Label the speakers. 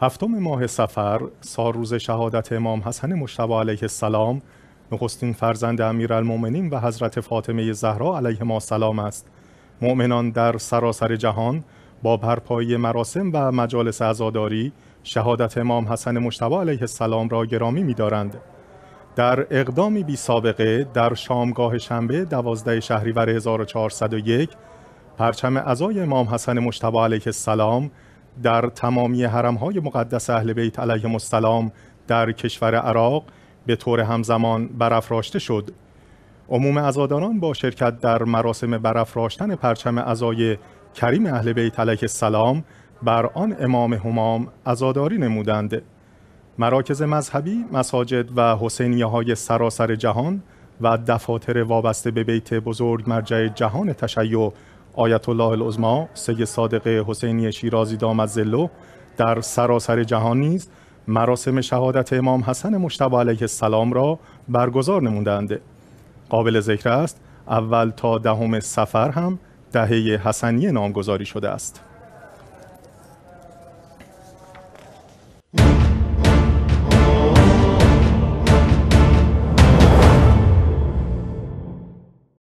Speaker 1: هفتم ماه سفر سال روز شهادت امام حسن مشتبه علیه السلام نخستین فرزند امیرالمؤمنین و حضرت فاطمه زهرا ما سلام است مؤمنان در سراسر جهان با برپایی مراسم و مجالس عزاداری شهادت امام حسن مشتبه علیه السلام را گرامی می‌دارند در اقدامی بی سابقه در شامگاه شنبه دوازده شهریور 1401 پرچم ازای امام حسن مشتبه علیه السلام در تمامی حرمهای مقدس اهل بیت علیهم السلام در کشور عراق به طور همزمان برافراشته شد عموم عزاداران با شرکت در مراسم برافراشتن پرچم عزای کریم اهل بیت علیه السلام بر آن امام همام عزاداری نمودند مراکز مذهبی، مساجد و حسینیه های سراسر جهان و دفاتر وابسته به بیت بزرگ مرجع جهان تشیع آیت الله العظما سید صادق حسینی شیرازی از زلو در سراسر جهان نیز مراسم شهادت امام حسن مشتبه علیه السلام را برگزار نمودند. قابل ذکر است اول تا دهم سفر هم دهه حسنی نامگذاری شده است.